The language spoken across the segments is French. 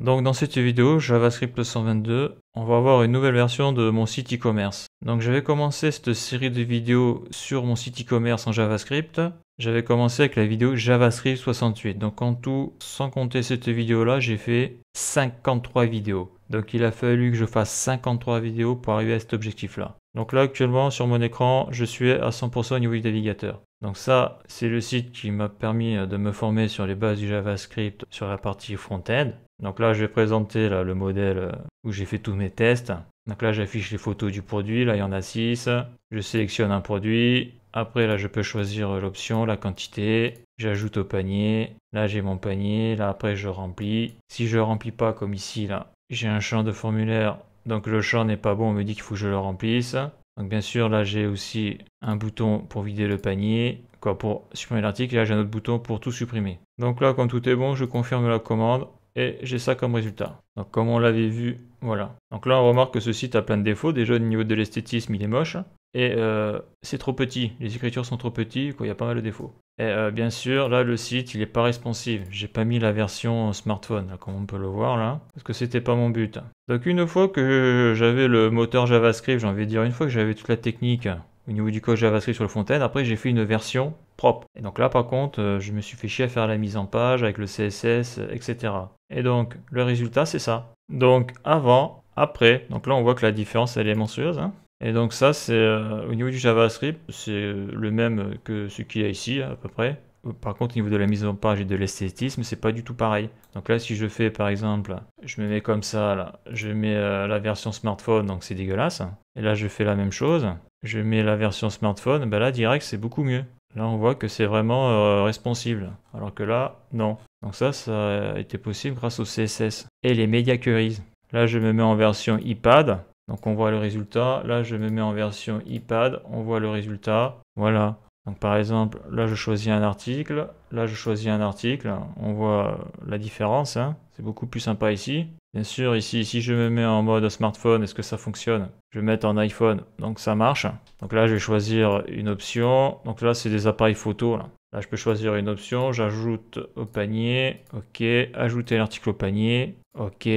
Donc dans cette vidéo JavaScript 122, on va avoir une nouvelle version de mon site e-commerce. Donc j'avais commencé cette série de vidéos sur mon site e-commerce en JavaScript. J'avais commencé avec la vidéo JavaScript 68. Donc en tout, sans compter cette vidéo-là, j'ai fait 53 vidéos. Donc il a fallu que je fasse 53 vidéos pour arriver à cet objectif-là. Donc là actuellement sur mon écran, je suis à 100% au niveau du navigateur. Donc ça, c'est le site qui m'a permis euh, de me former sur les bases du JavaScript sur la partie front-end. Donc là, je vais présenter là, le modèle euh, où j'ai fait tous mes tests. Donc là, j'affiche les photos du produit. Là, il y en a 6. Je sélectionne un produit. Après, là, je peux choisir euh, l'option, la quantité. J'ajoute au panier. Là, j'ai mon panier. Là, après, je remplis. Si je remplis pas, comme ici, là, j'ai un champ de formulaire. Donc le champ n'est pas bon. On me dit qu'il faut que je le remplisse. Donc bien sûr, là, j'ai aussi un bouton pour vider le panier, quoi, pour supprimer l'article. là, j'ai un autre bouton pour tout supprimer. Donc là, quand tout est bon, je confirme la commande et j'ai ça comme résultat. Donc comme on l'avait vu, voilà. Donc là on remarque que ce site a plein de défauts. Déjà au niveau de l'esthétisme il est moche. Et euh, c'est trop petit, les écritures sont trop petites, il y a pas mal de défauts. Et euh, bien sûr, là le site il n'est pas responsive. J'ai pas mis la version smartphone, comme on peut le voir là, parce que c'était pas mon but. Donc une fois que j'avais le moteur JavaScript, j'ai envie de dire une fois que j'avais toute la technique au niveau du code JavaScript sur le fontaine, Après, j'ai fait une version propre. Et donc là, par contre, euh, je me suis fait chier à faire la mise en page avec le CSS, euh, etc. Et donc, le résultat, c'est ça. Donc, avant, après. Donc là, on voit que la différence, elle est monstrueuse. Hein. Et donc ça, c'est euh, au niveau du JavaScript, c'est le même que ce qu'il y a ici, à peu près. Euh, par contre, au niveau de la mise en page et de l'esthétisme, c'est pas du tout pareil. Donc là, si je fais par exemple, je me mets comme ça, là, je mets euh, la version smartphone, donc c'est dégueulasse. Et là, je fais la même chose. Je mets la version smartphone, ben là, direct, c'est beaucoup mieux. Là, on voit que c'est vraiment euh, responsable, alors que là, non. Donc ça, ça a été possible grâce au CSS et les media queries. Là, je me mets en version iPad, donc on voit le résultat. Là, je me mets en version iPad, on voit le résultat. Voilà. Donc par exemple, là je choisis un article, là je choisis un article, on voit la différence, hein. c'est beaucoup plus sympa ici. Bien sûr, ici, si je me mets en mode smartphone, est-ce que ça fonctionne Je vais mettre en iPhone, donc ça marche. Donc là, je vais choisir une option. Donc là, c'est des appareils photo. Là. je peux choisir une option. J'ajoute au panier. OK. Ajouter l'article au panier. OK.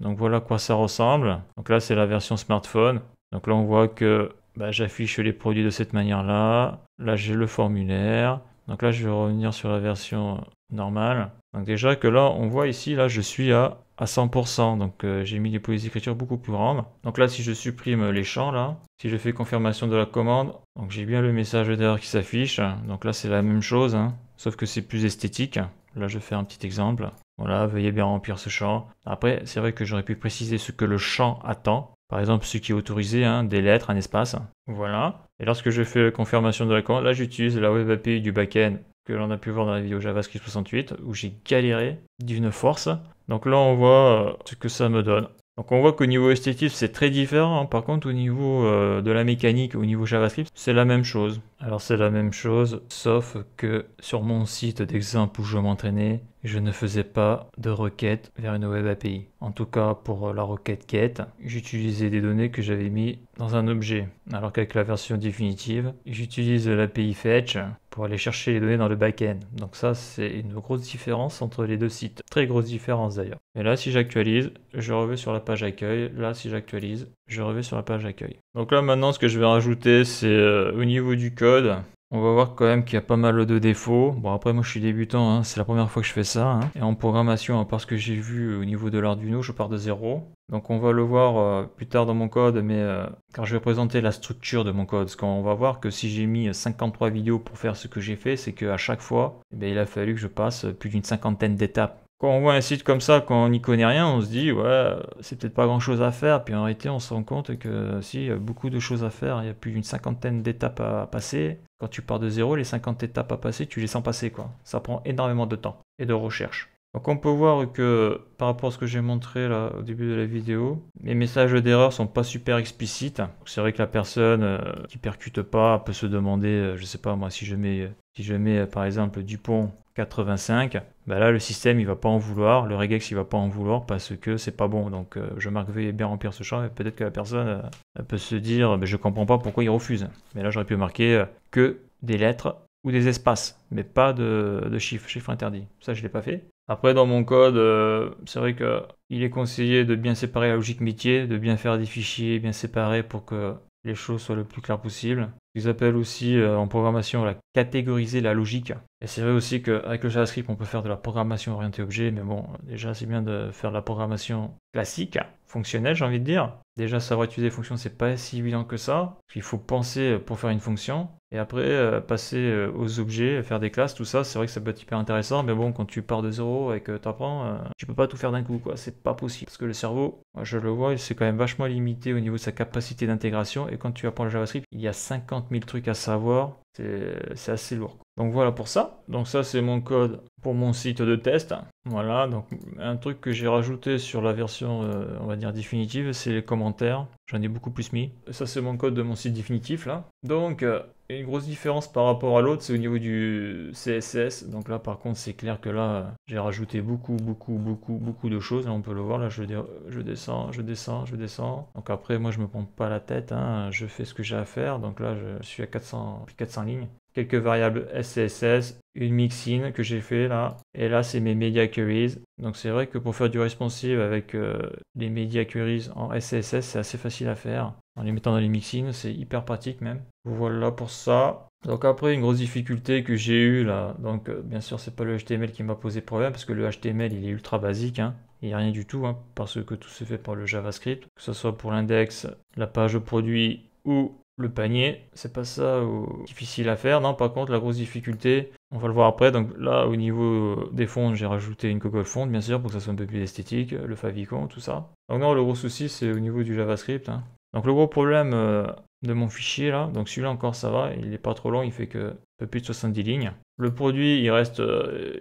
Donc voilà à quoi ça ressemble. Donc là, c'est la version smartphone. Donc là, on voit que bah, j'affiche les produits de cette manière-là. Là, j'ai le formulaire. Donc là, je vais revenir sur la version normale. Donc déjà que là, on voit ici, là, je suis à, 100%. Donc euh, j'ai mis des polices d'écriture beaucoup plus grandes. Donc là, si je supprime les champs, là, si je fais confirmation de la commande, donc j'ai bien le message d'erreur qui s'affiche. Donc là, c'est la même chose, hein, sauf que c'est plus esthétique. Là, je fais un petit exemple. Voilà, veuillez bien remplir ce champ. Après, c'est vrai que j'aurais pu préciser ce que le champ attend. Par exemple, ce qui est autorisé, hein, des lettres, un espace. Voilà. Et lorsque je fais confirmation de la commande, là j'utilise la web API du backend que l'on a pu voir dans la vidéo JavaScript 68 où j'ai galéré d'une force. Donc là on voit euh, ce que ça me donne. Donc on voit qu'au niveau esthétique c'est très différent. Par contre au niveau euh, de la mécanique, au niveau JavaScript, c'est la même chose. Alors c'est la même chose, sauf que sur mon site d'exemple où je m'entraînais, je ne faisais pas de requête vers une web API. En tout cas, pour la requête quête, j'utilisais des données que j'avais mis dans un objet. Alors qu'avec la version définitive, j'utilise l'API fetch pour aller chercher les données dans le backend. Donc ça, c'est une grosse différence entre les deux sites. Très grosse différence d'ailleurs. Et là, si j'actualise, je reviens sur la page accueil. Là, si j'actualise, je reviens sur la page accueil. Donc là, maintenant, ce que je vais rajouter, c'est euh, au niveau du code, on va voir quand même qu'il y a pas mal de défauts. Bon après moi je suis débutant, hein. c'est la première fois que je fais ça. Hein. Et en programmation, à part ce que j'ai vu euh, au niveau de l'Arduino, je pars de zéro. Donc on va le voir euh, plus tard dans mon code, mais euh, car je vais présenter la structure de mon code. Parce qu'on va voir que si j'ai mis 53 vidéos pour faire ce que j'ai fait, c'est qu'à chaque fois, eh ben, il a fallu que je passe plus d'une cinquantaine d'étapes quand on voit un site comme ça, quand on n'y connaît rien, on se dit, ouais, euh, c'est peut-être pas grand-chose à faire. Puis en réalité, on se rend compte que euh, si, beaucoup de choses à faire. Il y a plus d'une cinquantaine d'étapes à passer. Quand tu pars de zéro, les 50 étapes à passer, tu les sens passer, quoi. Ça prend énormément de temps et de recherche. Donc on peut voir que par rapport à ce que j'ai montré là au début de la vidéo, mes messages d'erreur sont pas super explicites. C'est vrai que la personne euh, qui percute pas peut se demander, je euh, je sais pas moi, si je mets, si je mets euh, par exemple Dupont 85, bah là le système il va pas en vouloir, le regex il va pas en vouloir parce que c'est pas bon. Donc je marque veuillez bien remplir ce champ et peut-être que la personne peut se dire, mais bah, je comprends pas pourquoi il refuse. Mais là j'aurais pu marquer que des lettres ou des espaces, mais pas de, de chiffres, chiffres interdits. Ça, je l'ai pas fait. Après, dans mon code, euh, c'est vrai qu'il est conseillé de bien séparer la logique métier, de bien faire des fichiers bien séparés pour que les choses soient le plus claires possible. Ils appellent aussi euh, en programmation la catégoriser la logique. Et c'est vrai aussi qu'avec le JavaScript, on peut faire de la programmation orientée objet, mais bon, déjà, c'est bien de faire de la programmation classique fonctionnel, j'ai envie de dire. Déjà, savoir utiliser fonction fonctions, c'est pas si évident que ça. Il faut penser pour faire une fonction. Et après, euh, passer euh, aux objets, faire des classes, tout ça, c'est vrai que ça peut être hyper intéressant. Mais bon, quand tu pars de zéro et que tu apprends, euh, tu peux pas tout faire d'un coup, quoi. C'est pas possible. Parce que le cerveau, je le vois, c'est quand même vachement limité au niveau de sa capacité d'intégration. Et quand tu apprends le JavaScript, il y a 50 000 trucs à savoir. C'est assez lourd. Donc voilà pour ça. Donc ça c'est mon code pour mon site de test. Voilà, donc un truc que j'ai rajouté sur la version euh, on va dire définitive, c'est les commentaires. J'en ai beaucoup plus mis. Ça c'est mon code de mon site définitif là. Donc euh, une grosse différence par rapport à l'autre, c'est au niveau du CSS. Donc là par contre c'est clair que là j'ai rajouté beaucoup beaucoup beaucoup beaucoup de choses. Là, on peut le voir là, je, descends, je descends, je descends. Donc après moi je me prends pas la tête, hein. je fais ce que j'ai à faire. Donc là je suis à 400, 400 lignes quelques variables SCSS, une mixin que j'ai fait là, et là c'est mes media queries. Donc c'est vrai que pour faire du responsive avec euh, les media queries en SCSS, c'est assez facile à faire. En les mettant dans les mixins, c'est hyper pratique même. Voilà pour ça. Donc après une grosse difficulté que j'ai eu là, donc euh, bien sûr c'est pas le HTML qui m'a posé problème parce que le HTML il est ultra basique, hein. il n'y a rien du tout hein, parce que tout se fait par le JavaScript, que ce soit pour l'index, la page produit ou le panier, c'est pas ça euh, difficile à faire. Non, par contre, la grosse difficulté, on va le voir après. Donc là, au niveau euh, des fonds, j'ai rajouté une cocotte fond, bien sûr, pour que ça soit un peu plus esthétique, euh, le favicon, tout ça. Donc non, le gros souci, c'est au niveau du JavaScript. Hein. Donc le gros problème de mon fichier là, donc celui-là encore ça va, il n'est pas trop long, il fait que peu plus de 70 lignes. Le produit, il reste,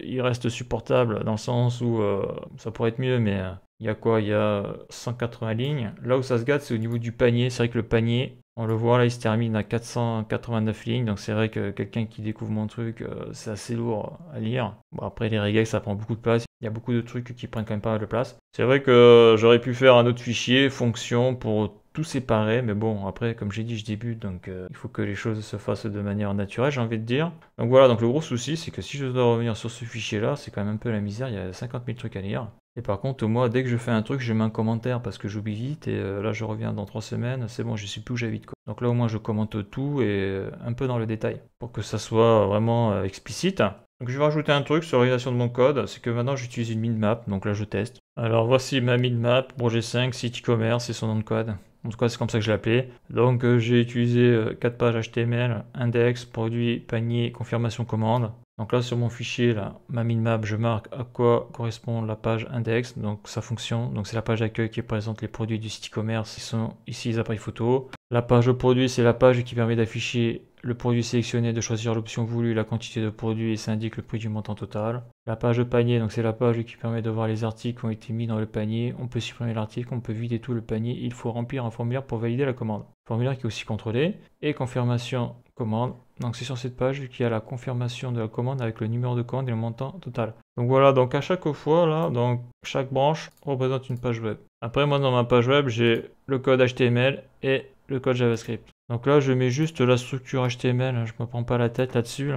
il reste supportable dans le sens où ça pourrait être mieux, mais il y a quoi Il y a 180 lignes. Là où ça se gâte, c'est au niveau du panier. C'est vrai que le panier, on le voit là, il se termine à 489 lignes, donc c'est vrai que quelqu'un qui découvre mon truc, euh, c'est assez lourd à lire. Bon, après, les regex, ça prend beaucoup de place, il y a beaucoup de trucs qui prennent quand même pas mal de place. C'est vrai que j'aurais pu faire un autre fichier, fonction, pour tout séparer, mais bon, après, comme j'ai dit, je débute, donc euh, il faut que les choses se fassent de manière naturelle, j'ai envie de dire. Donc voilà, donc le gros souci, c'est que si je dois revenir sur ce fichier-là, c'est quand même un peu la misère, il y a 50 000 trucs à lire. Et par contre, moi, dès que je fais un truc, je mets un commentaire parce que j'oublie vite et euh, là, je reviens dans trois semaines, c'est bon, je sais plus où j'habite. Donc là, au moins, je commente tout et euh, un peu dans le détail pour que ça soit vraiment euh, explicite. Donc je vais rajouter un truc sur l'organisation de mon code, c'est que maintenant, j'utilise une minmap, donc là, je teste. Alors voici ma minmap, map projet 5, site e-commerce et son nom de code. En tout cas, c'est comme ça que je l'ai appelé Donc j'ai utilisé 4 pages HTML, index, produit, panier, confirmation commande. Donc là, sur mon fichier, là, ma map je marque à quoi correspond la page index, donc sa fonction. Donc c'est la page d'accueil qui présente les produits du site e-commerce, Ils sont ici les appareils photo. La page produit, c'est la page qui permet d'afficher le produit sélectionné, de choisir l'option voulue, la quantité de produits et ça indique le prix du montant total. La page de panier, donc c'est la page qui permet de voir les articles qui ont été mis dans le panier. On peut supprimer l'article, on peut vider tout le panier. Il faut remplir un formulaire pour valider la commande. Formulaire qui est aussi contrôlé. Et confirmation commande. Donc c'est sur cette page qu'il y a la confirmation de la commande avec le numéro de commande et le montant total. Donc voilà, donc à chaque fois là, donc chaque branche représente une page web. Après moi dans ma page web, j'ai le code HTML et le code JavaScript. Donc là, je mets juste la structure HTML, hein. je ne me prends pas la tête là-dessus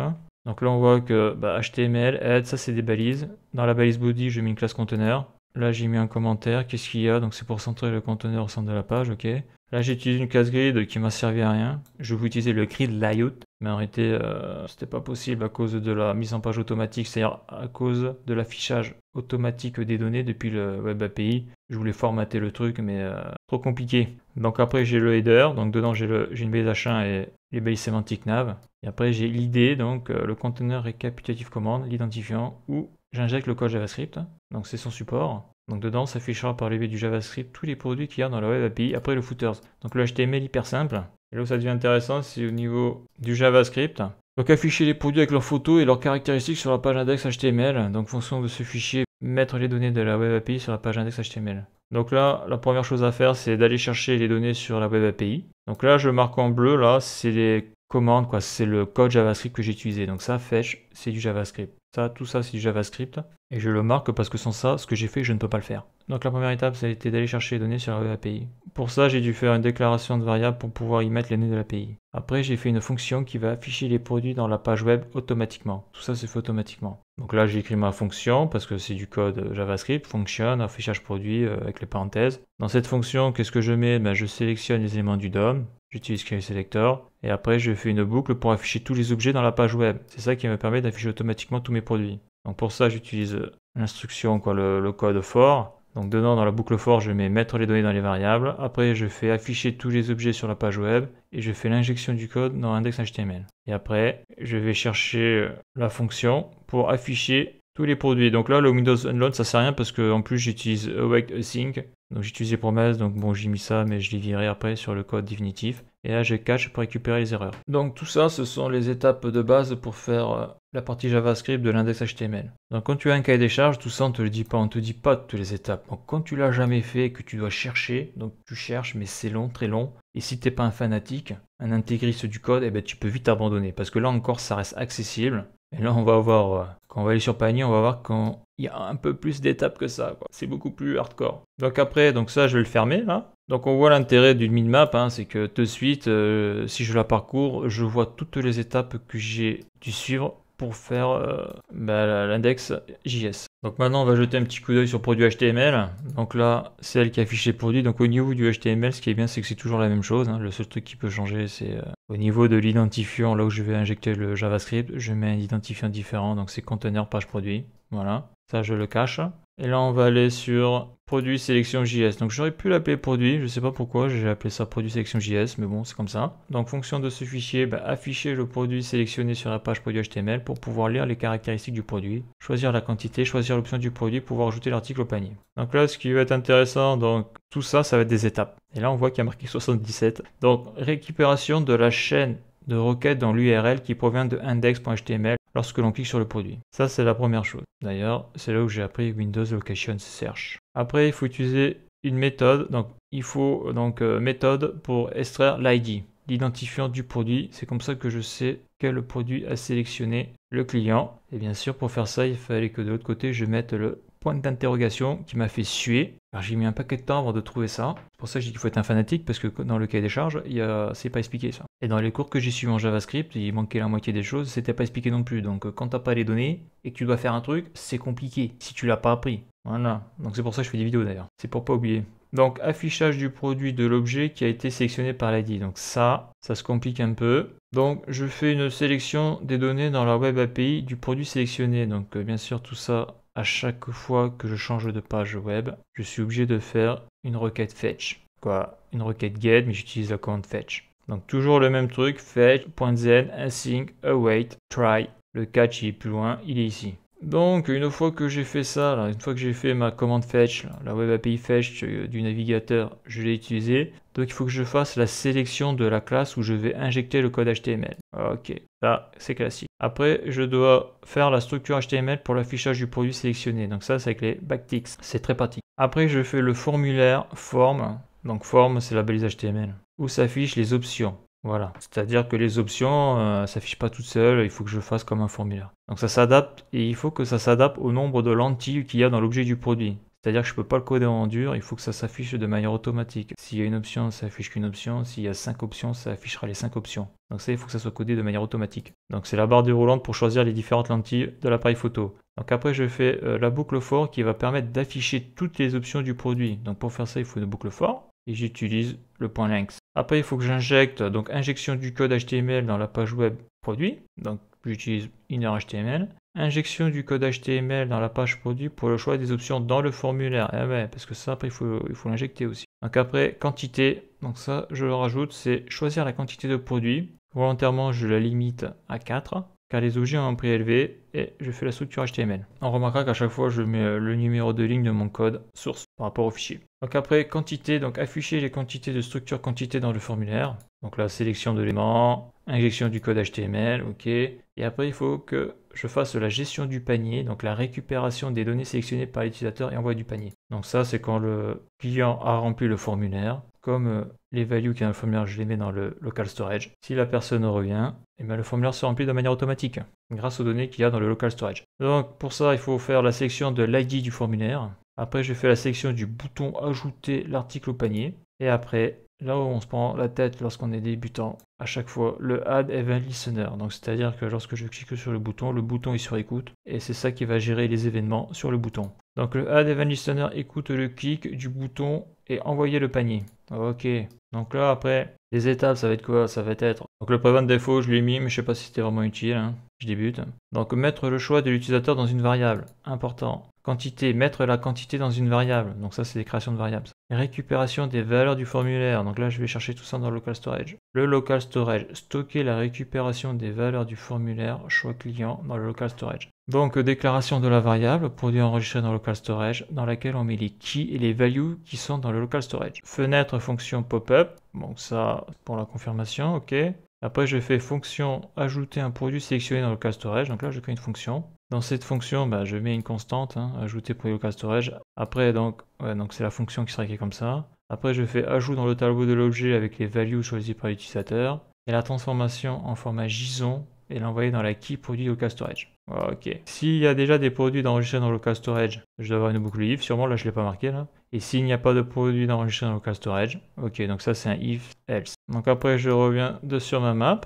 Donc là, on voit que HTML, bah, head, ça c'est des balises. Dans la balise body, je mets une classe conteneur. Là, j'ai mis un commentaire, qu'est-ce qu'il y a Donc c'est pour centrer le conteneur au centre de la page, ok. Là, j'ai utilisé une classe grid qui m'a servi à rien. Je vais utiliser le grid layout. Mais en réalité, euh, c'était pas possible à cause de la mise en page automatique, c'est-à-dire à cause de l'affichage automatique des données depuis le Web API. Je voulais formater le truc, mais euh, trop compliqué. Donc après, j'ai le header, donc dedans j'ai une base H1 et les bases sémantiques nav. Et après, j'ai l'idée, donc euh, le conteneur récapitulatif commande, l'identifiant, où j'injecte le code JavaScript. Donc c'est son support. Donc dedans, affichera par le biais du JavaScript tous les produits qu'il y a dans la Web API après le footers. Donc le HTML hyper simple là où ça devient intéressant, c'est au niveau du JavaScript. Donc afficher les produits avec leurs photos et leurs caractéristiques sur la page index HTML. Donc fonction de ce fichier, mettre les données de la web API sur la page index HTML. Donc là, la première chose à faire, c'est d'aller chercher les données sur la web API. Donc là, je marque en bleu, là, c'est les commandes, quoi. C'est le code JavaScript que j'ai utilisé. Donc ça, fetch, c'est du JavaScript tout ça c'est JavaScript. Et je le marque parce que sans ça, ce que j'ai fait, je ne peux pas le faire. Donc la première étape, ça a été d'aller chercher les données sur la API. Pour ça, j'ai dû faire une déclaration de variable pour pouvoir y mettre les données de l'API. Après, j'ai fait une fonction qui va afficher les produits dans la page web automatiquement. Tout ça, c'est fait automatiquement. Donc là, j'ai écrit ma fonction parce que c'est du code JavaScript, fonction, affichage produit euh, avec les parenthèses. Dans cette fonction, qu'est-ce que je mets ben, Je sélectionne les éléments du DOM. J'utilise Query Selector et après je fais une boucle pour afficher tous les objets dans la page web. C'est ça qui me permet d'afficher automatiquement tous mes produits. Donc pour ça j'utilise euh, l'instruction, le, code for. Donc dedans dans la boucle for je mets mettre les données dans les variables. Après je fais afficher tous les objets sur la page web et je fais l'injection du code dans l'index HTML. Et après je vais chercher euh, la fonction pour afficher tous les produits. Donc là le Windows Unload ça sert à rien parce que en plus j'utilise await Async donc j'utilise utilisé donc bon j'ai mis ça, mais je l'ai viré après sur le code définitif. Et là j'ai cache pour récupérer les erreurs. Donc tout ça, ce sont les étapes de base pour faire euh, la partie JavaScript de l'index HTML. Donc quand tu as un cahier des charges, tout ça on te le dit pas, on te dit pas toutes les étapes. Donc quand tu l'as jamais fait, et que tu dois chercher, donc tu cherches, mais c'est long, très long. Et si t'es pas un fanatique, un intégriste du code, eh ben tu peux vite abandonner. Parce que là encore, ça reste accessible. Et là, on va avoir euh, on va aller sur panier, on va voir qu'il y a un peu plus d'étapes que ça. C'est beaucoup plus hardcore. Donc après, donc ça, je vais le fermer là. Donc on voit l'intérêt d'une minimap, map hein, c'est que de suite, euh, si je la parcours, je vois toutes les étapes que j'ai dû suivre pour faire euh, bah, l'index JS. Donc maintenant, on va jeter un petit coup d'œil sur produit HTML. Donc là, c'est elle qui affiche les produits. Donc au niveau du HTML, ce qui est bien, c'est que c'est toujours la même chose. Hein. Le seul truc qui peut changer, c'est euh, au niveau de l'identifiant, là où je vais injecter le JavaScript, je mets un identifiant différent. Donc c'est container page produit. Voilà. Ça, je le cache. Et là, on va aller sur produit sélection JS. Donc j'aurais pu l'appeler produit, je ne sais pas pourquoi, j'ai appelé ça produit sélection JS, mais bon, c'est comme ça. Donc fonction de ce fichier, bah, afficher le produit sélectionné sur la page produit HTML pour pouvoir lire les caractéristiques du produit, choisir la quantité, choisir l'option du produit, pouvoir ajouter l'article au panier. Donc là, ce qui va être intéressant, donc tout ça, ça va être des étapes. Et là, on voit qu'il y a marqué 77. Donc récupération de la chaîne de requête dans l'URL qui provient de index.html lorsque l'on clique sur le produit. Ça, c'est la première chose. D'ailleurs, c'est là où j'ai appris Windows Location Search. Après, il faut utiliser une méthode. Donc, il faut donc euh, méthode pour extraire l'ID, l'identifiant du produit. C'est comme ça que je sais quel produit a sélectionné le client. Et bien sûr, pour faire ça, il fallait que de l'autre côté, je mette le point d'interrogation qui m'a fait suer j'ai mis un paquet de temps avant de trouver ça. C'est pour ça que j'ai qu'il faut être un fanatique, parce que dans le cahier des charges, il a... c'est pas expliqué ça. Et dans les cours que j'ai suivis en JavaScript, il manquait la moitié des choses, c'était pas expliqué non plus. Donc quand t'as pas les données et que tu dois faire un truc, c'est compliqué si tu l'as pas appris. Voilà. Donc c'est pour ça que je fais des vidéos d'ailleurs. C'est pour pas oublier. Donc affichage du produit de l'objet qui a été sélectionné par l'ID. Donc ça, ça se complique un peu. Donc je fais une sélection des données dans la web API du produit sélectionné. Donc euh, bien sûr tout ça à chaque fois que je change de page web, je suis obligé de faire une requête fetch. Quoi, une requête get, mais j'utilise la commande fetch. Donc toujours le même truc, fetch, async, await, try. Le catch il est plus loin, il est ici. Donc, une fois que j'ai fait ça, une fois que j'ai fait ma commande fetch, la web API fetch euh, du navigateur, je l'ai utilisé. Donc, il faut que je fasse la sélection de la classe où je vais injecter le code HTML. Ok, ça, c'est classique. Après, je dois faire la structure HTML pour l'affichage du produit sélectionné. Donc ça, c'est avec les backticks. C'est très pratique. Après, je fais le formulaire form. Donc form, c'est la balise HTML. Où s'affichent les options. Voilà, c'est-à-dire que les options euh, s'affichent pas toutes seules, il faut que je fasse comme un formulaire. Donc ça s'adapte et il faut que ça s'adapte au nombre de lentilles qu'il y a dans l'objet du produit. C'est-à-dire que je ne peux pas le coder en dur, il faut que ça s'affiche de manière automatique. S'il y a une option, ça affiche qu'une option. S'il y a cinq options, ça affichera les cinq options. Donc ça, il faut que ça soit codé de manière automatique. Donc c'est la barre déroulante pour choisir les différentes lentilles de l'appareil photo. Donc après, je fais euh, la boucle fort qui va permettre d'afficher toutes les options du produit. Donc pour faire ça, il faut une boucle fort et j'utilise le point links Après, il faut que j'injecte, donc injection du code HTML dans la page web produit, donc j'utilise inner HTML. Injection du code HTML dans la page produit pour le choix des options dans le formulaire. et ah ouais, parce que ça, après, il faut il faut aussi. Donc après, quantité, donc ça, je le rajoute, c'est choisir la quantité de produit. Volontairement, je la limite à 4 car les objets ont un prix élevé et je fais la structure HTML. On remarquera qu'à chaque fois je mets euh, le numéro de ligne de mon code source par rapport au fichier. Donc après quantité, donc afficher les quantités de structure quantité dans le formulaire. Donc la sélection de l'élément, injection du code HTML, ok. Et après il faut que je fasse la gestion du panier, donc la récupération des données sélectionnées par l'utilisateur et envoi du panier. Donc ça c'est quand le client a rempli le formulaire comme euh, les values qui le formulaire, je les mets dans le local storage. Si la personne revient, et eh ben, le formulaire se remplit de manière automatique grâce aux données qu'il y a dans le local storage. Donc pour ça, il faut faire la sélection de l'ID du formulaire. Après, je fais la sélection du bouton ajouter l'article au panier. Et après, là où on se prend la tête lorsqu'on est débutant, à chaque fois, le Add Event Listener. Donc c'est-à-dire que lorsque je clique sur le bouton, le bouton est sur écoute. Et c'est ça qui va gérer les événements sur le bouton. Donc le Add Event Listener écoute le clic du bouton et envoyer le panier. Ok. Donc là, après, les étapes, ça va être quoi Ça va être... Donc le prevent défaut, je l'ai mis, mais je sais pas si c'était vraiment utile. Hein. Je débute. Donc mettre le choix de l'utilisateur dans une variable. Important. Quantité. Mettre la quantité dans une variable. Donc ça, c'est des créations de variables. Récupération des valeurs du formulaire. Donc là, je vais chercher tout ça dans le local storage. Le local storage. Stocker la récupération des valeurs du formulaire choix client dans le local storage. Donc, euh, déclaration de la variable, produit enregistré dans local storage, dans laquelle on met les keys et les values qui sont dans le local storage. Fenêtre fonction pop-up, donc ça pour la confirmation, ok. Après, je fais fonction ajouter un produit sélectionné dans le local storage, donc là je crée une fonction. Dans cette fonction, bah, je mets une constante, hein, ajouter produit local storage. Après, donc, ouais, donc c'est la fonction qui sera écrite comme ça. Après, je fais ajout dans le tableau de l'objet avec les values choisies par l'utilisateur et la transformation en format JSON et l'envoyer dans la key produit local storage. Ah, ok. S'il y a déjà des produits d'enregistrer dans le local storage, je dois avoir une boucle if, sûrement, là je ne l'ai pas marqué là. Et s'il n'y a pas de produits d'enregistrer dans le local storage, ok, donc ça c'est un if else. Donc après je reviens de sur ma map,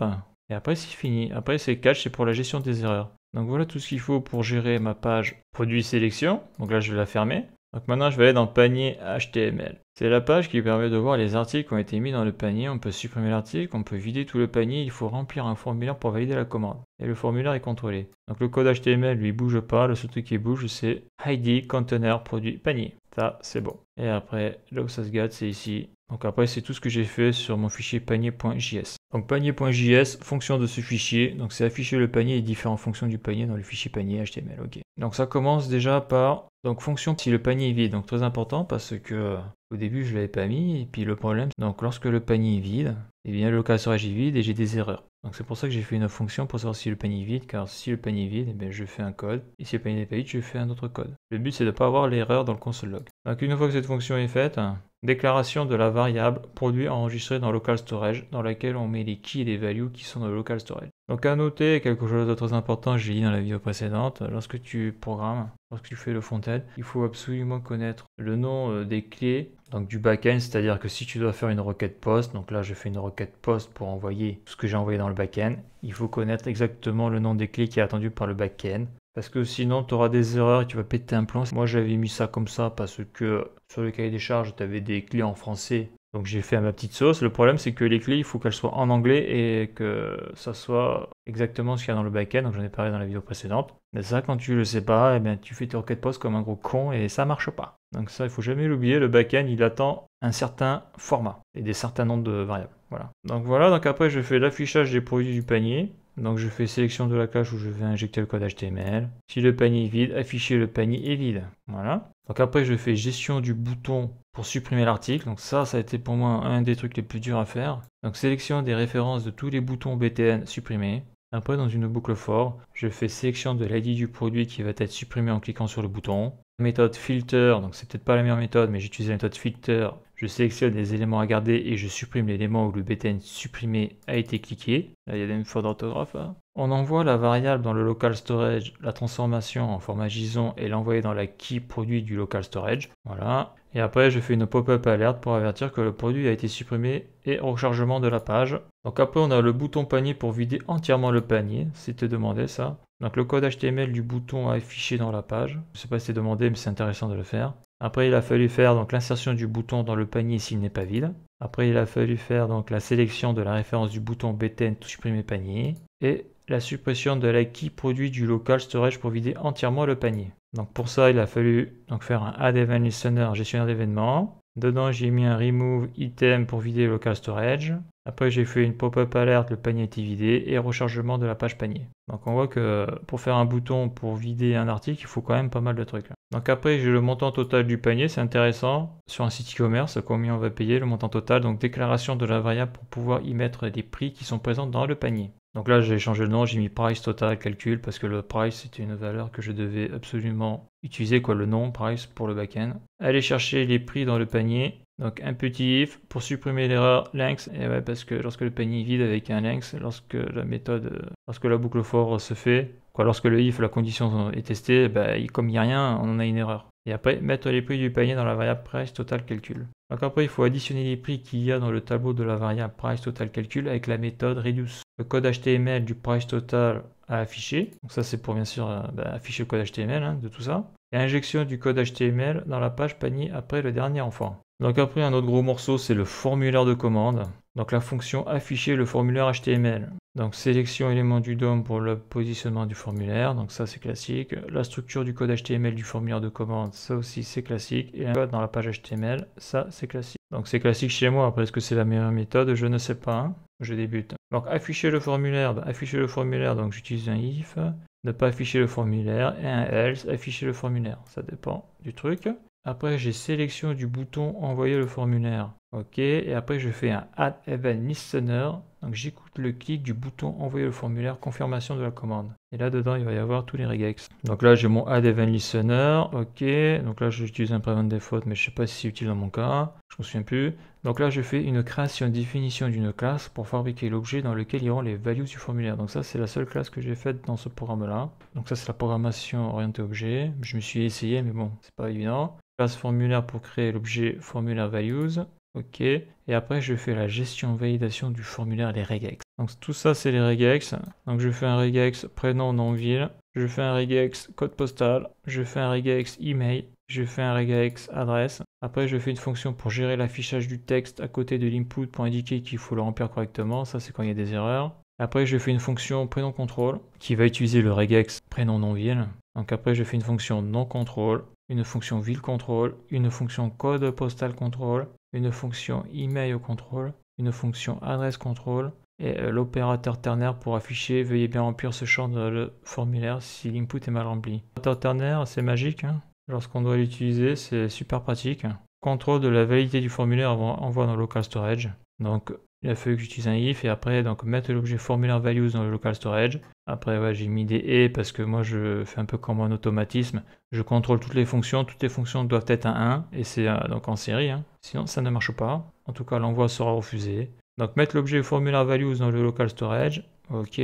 et après c'est fini. Après c'est catch, c'est pour la gestion des erreurs. Donc voilà tout ce qu'il faut pour gérer ma page produit sélection. Donc là je vais la fermer. Donc maintenant, je vais aller dans panier HTML. C'est la page qui permet de voir les articles qui ont été mis dans le panier. On peut supprimer l'article, on peut vider tout le panier. Il faut remplir un formulaire pour valider la commande. Et le formulaire est contrôlé. Donc le code HTML, lui, bouge pas. Le seul truc qui bouge, c'est ID container produit panier. Ça, c'est bon. Et après, gâte c'est ici. Donc après, c'est tout ce que j'ai fait sur mon fichier panier.js. Donc panier.js, fonction de ce fichier, donc c'est afficher le panier et différentes fonctions du panier dans le fichier panier HTML. Ok. Donc ça commence déjà par donc fonction si le panier est vide. Donc très important parce que euh, au début je ne l'avais pas mis et puis le problème donc lorsque le panier est vide, et eh bien le localsorage est vide et j'ai des erreurs. Donc c'est pour ça que j'ai fait une fonction pour savoir si le panier est vide car si le panier est vide, et eh bien je fais un code et si le panier n'est pas vide, je fais un autre code. Le but c'est de ne pas avoir l'erreur dans le console log. Donc une fois que cette fonction est faite, hein, Déclaration de la variable produit enregistré dans local storage dans laquelle on met les keys et les values qui sont dans local storage. Donc à noter quelque chose de très important, j'ai dit dans la vidéo précédente, lorsque tu programmes, lorsque tu fais le front-end, il faut absolument connaître le nom euh, des clés donc du back-end, c'est-à-dire que si tu dois faire une requête post, donc là je fais une requête post pour envoyer ce que j'ai envoyé dans le back-end, il faut connaître exactement le nom des clés qui est attendu par le back-end. Parce que sinon, tu auras des erreurs et tu vas péter un plan. Moi, j'avais mis ça comme ça parce que sur le cahier des charges, tu avais des clés en français. Donc, j'ai fait ma petite sauce. Le problème, c'est que les clés, il faut qu'elles soient en anglais et que ça soit exactement ce qu'il y a dans le back Donc, j'en ai parlé dans la vidéo précédente. Mais ça, quand tu le sais pas, eh bien, tu fais tes requêtes post comme un gros con et ça marche pas. Donc, ça, il faut jamais l'oublier. Le back-end, il attend un certain format et des certains nombres de variables. Voilà. Donc, voilà. Donc, après, je fais l'affichage des produits du panier. Donc je fais sélection de la cache où je vais injecter le code HTML. Si le panier est vide, afficher le panier est vide. Voilà. Donc après je fais gestion du bouton pour supprimer l'article. Donc ça, ça a été pour moi un des trucs les plus durs à faire. Donc sélection des références de tous les boutons BTN supprimés. Après dans une boucle for, je fais sélection de l'ID du produit qui va être supprimé en cliquant sur le bouton. Méthode filter, donc c'est peut-être pas la meilleure méthode, mais j'utilise la méthode filter je sélectionne les éléments à garder et je supprime l'élément où le btn supprimé a été cliqué. Là, il y a même faute d'orthographe. Hein. On envoie la variable dans le local storage, la transformation en format JSON et l'envoyer dans la key produit du local storage. Voilà. Et après, je fais une pop-up alerte pour avertir que le produit a été supprimé et rechargement de la page. Donc après, on a le bouton panier pour vider entièrement le panier. C'était demandé ça. Donc le code HTML du bouton affiché dans la page. Je sais pas si c'est demandé, mais c'est intéressant de le faire. Après, il a fallu faire donc l'insertion du bouton dans le panier s'il n'est pas vide. Après, il a fallu faire donc la sélection de la référence du bouton BTN supprimer panier et la suppression de la produit du local storage pour vider entièrement le panier. Donc pour ça, il a fallu donc faire un Add Event Listener gestionnaire d'événements. Dedans, j'ai mis un Remove Item pour vider le local storage. Après, j'ai fait une pop-up alerte, le panier été vidé, et rechargement de la page panier. Donc on voit que pour faire un bouton pour vider un article, il faut quand même pas mal de trucs. Donc après, j'ai le montant total du panier, c'est intéressant. Sur un site e-commerce, combien on va payer, le montant total, donc déclaration de la variable pour pouvoir y mettre des prix qui sont présents dans le panier. Donc là, j'ai changé le nom, j'ai mis price total calcul parce que le price c'était une valeur que je devais absolument utiliser, quoi, le nom price pour le backend. Aller chercher les prix dans le panier. Donc un petit if pour supprimer l'erreur length. Et ouais, parce que lorsque le panier est vide avec un length, lorsque la méthode, lorsque la boucle for se fait, quoi, lorsque le if, la condition est testée, bah, comme il n'y a rien, on en a une erreur. Et après, mettre les prix du panier dans la variable price total calcul. Donc après, il faut additionner les prix qu'il y a dans le tableau de la variable price total calcul avec la méthode reduce le code HTML du price total à afficher. Donc ça c'est pour bien sûr euh, bah, afficher le code HTML hein, de tout ça. Et injection du code HTML dans la page panier après le dernier enfant. Donc après un autre gros morceau c'est le formulaire de commande. Donc la fonction afficher le formulaire HTML. Donc sélection élément du DOM pour le positionnement du formulaire, donc ça c'est classique. La structure du code HTML du formulaire de commande, ça aussi c'est classique. Et un code dans la page HTML, ça c'est classique. Donc c'est classique chez moi, après est-ce que c'est la meilleure méthode Je ne sais pas, hein. je débute. Donc afficher le formulaire, afficher le formulaire, donc j'utilise un if, ne pas afficher le formulaire, et un else, afficher le formulaire, ça dépend du truc. Après j'ai sélection du bouton envoyer le formulaire, ok, et après je fais un add event listener, donc j'écoute le clic du bouton envoyer le formulaire, confirmation de la commande. Et là dedans il va y avoir tous les regex. Donc là j'ai mon add event listener, ok, donc là j'utilise un prevent default mais je ne sais pas si c'est utile dans mon cas je me souviens plus. Donc là, je fais une création définition d'une classe pour fabriquer l'objet dans lequel iront les values du formulaire. Donc ça, c'est la seule classe que j'ai faite dans ce programme-là. Donc ça, c'est la programmation orientée objet. Je me suis essayé, mais bon, c'est pas évident. Classe formulaire pour créer l'objet formulaire values. OK. Et après, je fais la gestion validation du formulaire, les regex. Donc tout ça, c'est les regex. Donc je fais un regex prénom, nom, ville. Je fais un regex code postal. Je fais un regex email. Je fais un regex adresse. Après, je fais une fonction pour gérer l'affichage du texte à côté de l'input pour indiquer qu'il faut le remplir correctement. Ça, c'est quand il y a des erreurs. Après, je fais une fonction prénom contrôle qui va utiliser le regex prénom non ville. Donc après, je fais une fonction non contrôle, une fonction ville contrôle, une fonction code postal contrôle, une fonction email contrôle, une fonction adresse contrôle et euh, l'opérateur ternaire pour afficher veuillez bien remplir ce champ de formulaire si l'input est mal rempli. L'opérateur ternaire, c'est magique. Hein lorsqu'on doit l'utiliser, c'est super pratique. Contrôle de la validité du formulaire avant envoi dans le local storage. Donc il a fallu que j'utilise un if et après donc mettre l'objet formulaire values dans le local storage. Après j'ai mis des et parce que moi je fais un peu comme un automatisme. Je contrôle toutes les fonctions, toutes les fonctions doivent être à 1 et c'est euh, donc en série. Hein. Sinon ça ne marche pas. En tout cas l'envoi sera refusé. Donc mettre l'objet formulaire values dans le local storage. Ok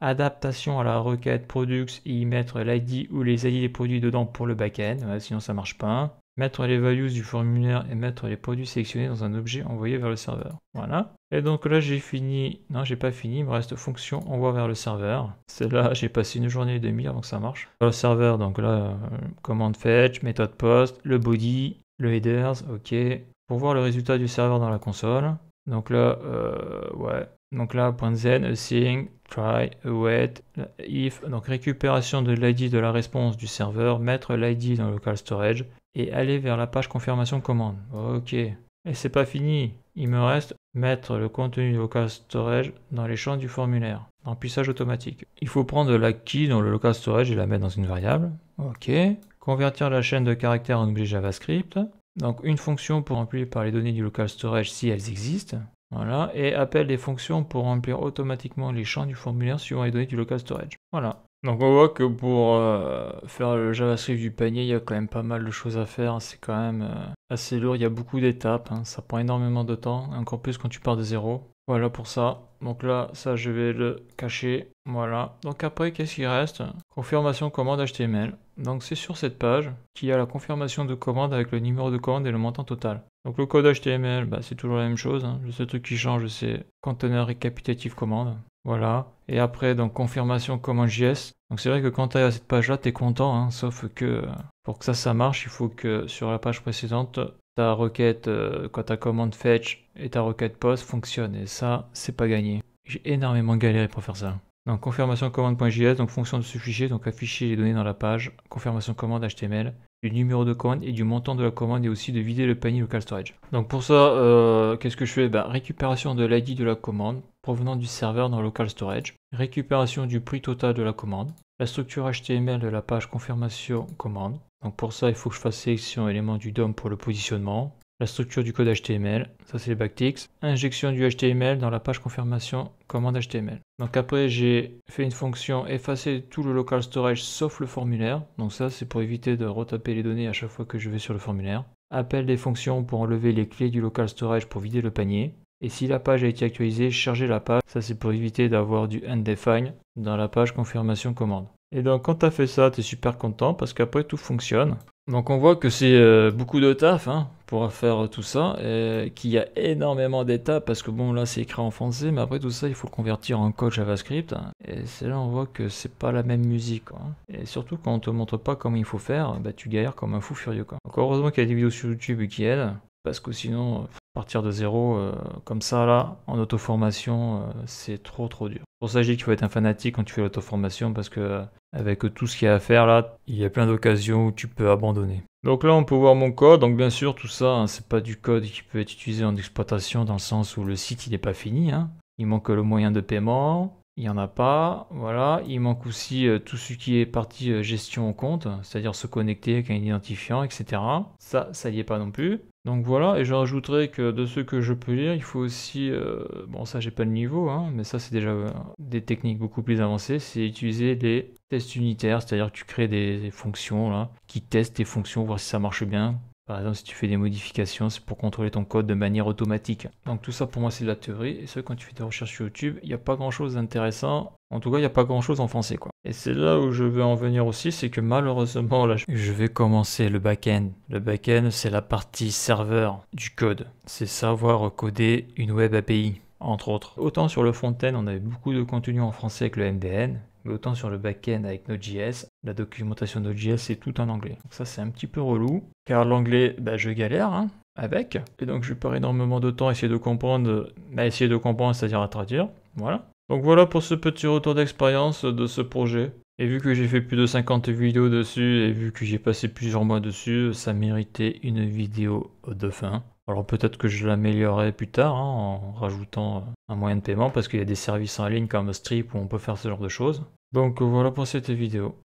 adaptation à la requête products et y mettre l'ID ou les ID des produits dedans pour le backend, sinon ça marche pas. Mettre les values du formulaire et mettre les produits sélectionnés dans un objet envoyé vers le serveur. Voilà. Et donc là j'ai fini, non j'ai pas fini, il me reste fonction envoi vers le serveur. Celle-là j'ai passé une journée et demie avant que ça marche. Sur le serveur, donc là, euh, commande fetch, méthode post, le body, le headers, ok. Pour voir le résultat du serveur dans la console, donc là, euh, ouais. Donc là, point zen, a try, await, wait, if. Donc récupération de l'ID de la réponse du serveur, mettre l'ID dans le local storage et aller vers la page confirmation commande. Ok. Et c'est pas fini. Il me reste mettre le contenu du local storage dans les champs du formulaire, puissage automatique. Il faut prendre la key dans le local storage et la mettre dans une variable. Ok. Convertir la chaîne de caractères en objet JavaScript. Donc une fonction pour remplir par les données du local storage si elles existent. Voilà, et appelle des fonctions pour remplir automatiquement les champs du formulaire suivant les données du local storage. Voilà. Donc on voit que pour euh, faire le JavaScript du panier, il y a quand même pas mal de choses à faire. C'est quand même euh, assez lourd, il y a beaucoup d'étapes, hein. ça prend énormément de temps, encore plus quand tu pars de zéro. Voilà pour ça. Donc là, ça, je vais le cacher. Voilà. Donc après, qu'est-ce qu'il reste Confirmation commande HTML. Donc c'est sur cette page qu'il y a la confirmation de commande avec le numéro de commande et le montant total. Donc le code HTML, bah, c'est toujours la même chose. Hein. Le seul truc qui change, c'est conteneur récapitative commande. Voilà. Et après, donc confirmation commande JS. Donc c'est vrai que quand tu à cette page-là, tu es content, hein. sauf que pour que ça, ça marche, il faut que sur la page précédente, requête, euh, quand ta commande fetch et ta requête post fonctionnent. Et ça, c'est pas gagné. J'ai énormément galéré pour faire ça. Donc confirmation commande.js, donc fonction de ce fichier, donc afficher les données dans la page, confirmation commande HTML, du numéro de commande et du montant de la commande et aussi de vider le panier local storage. Donc pour ça, euh, qu'est-ce que je fais ben, Récupération de l'ID de la commande provenant du serveur dans local storage, récupération du prix total de la commande, la structure HTML de la page confirmation commande, donc pour ça, il faut que je fasse sélection élément du DOM pour le positionnement, la structure du code HTML, ça c'est les backticks, injection du HTML dans la page confirmation commande HTML. Donc après, j'ai fait une fonction effacer tout le local storage sauf le formulaire. Donc ça, c'est pour éviter de retaper les données à chaque fois que je vais sur le formulaire. Appel des fonctions pour enlever les clés du local storage pour vider le panier. Et si la page a été actualisée, charger la page. Ça, c'est pour éviter d'avoir du undefined dans la page confirmation commande. Et donc quand t'as fait ça, t'es super content parce qu'après tout fonctionne. Donc on voit que c'est euh, beaucoup de taf hein, pour faire euh, tout ça, et qu'il y a énormément d'étapes parce que bon là c'est écrit en français, mais après tout ça il faut le convertir en code JavaScript. Hein. et c'est là on voit que c'est pas la même musique. Hein. Et surtout quand on te montre pas comment il faut faire, bah, tu galères comme un fou furieux. Quoi. Donc heureusement qu'il y a des vidéos sur YouTube qui aident, parce que sinon partir de zéro euh, comme ça là en auto-formation c'est trop trop dur pour ça, je dis qu'il faut être un fanatique quand tu fais l'auto-formation parce que avec tout ce qu'il y a à faire là, il y a plein d'occasions où tu peux abandonner. Donc là, on peut voir mon code. Donc bien sûr, tout ça, hein, c'est pas du code qui peut être utilisé en exploitation dans le sens où le site il n'est pas fini. Hein. Il manque le moyen de paiement il n'y en a pas. Voilà, il manque aussi euh, tout ce qui est partie euh, gestion au compte, c'est-à-dire se connecter avec un identifiant, etc. Ça, ça n'y est pas non plus. Donc voilà, et je rajouterai que de ce que je peux lire, il faut aussi, euh, bon ça j'ai pas le niveau, hein, mais ça c'est déjà des techniques beaucoup plus avancées, c'est utiliser les tests unitaires, c'est-à-dire que tu crées des, fonctions là, qui testent tes fonctions, voir si ça marche bien, par exemple, si tu fais des modifications, c'est pour contrôler ton code de manière automatique. Donc tout ça pour moi c'est de la théorie. Et ça, quand tu fais des recherches sur YouTube, il n'y a pas grand chose d'intéressant. En tout cas, il n'y a pas grand chose en français quoi. Et c'est là où je veux en venir aussi, c'est que malheureusement là, je vais commencer le back-end. Le back-end, c'est la partie serveur du code. C'est savoir coder une web API entre autres. Autant sur le front-end, on avait beaucoup de contenu en français avec le MDN, mais autant sur le back-end avec Node.js, la documentation Node.js est tout en anglais. Donc ça c'est un petit peu relou, car l'anglais, bah, je galère hein, avec, et donc je perds énormément de temps à essayer de comprendre, à essayer de comprendre, c'est-à-dire à traduire, voilà. Donc voilà pour ce petit retour d'expérience de ce projet. Et vu que j'ai fait plus de 50 vidéos dessus, et vu que j'ai passé plusieurs mois dessus, ça méritait une vidéo de fin. Alors peut-être que je l'améliorerai plus tard hein, en rajoutant euh, un moyen de paiement parce qu'il y a des services en ligne comme Stripe où on peut faire ce genre de choses. Donc voilà pour cette vidéo.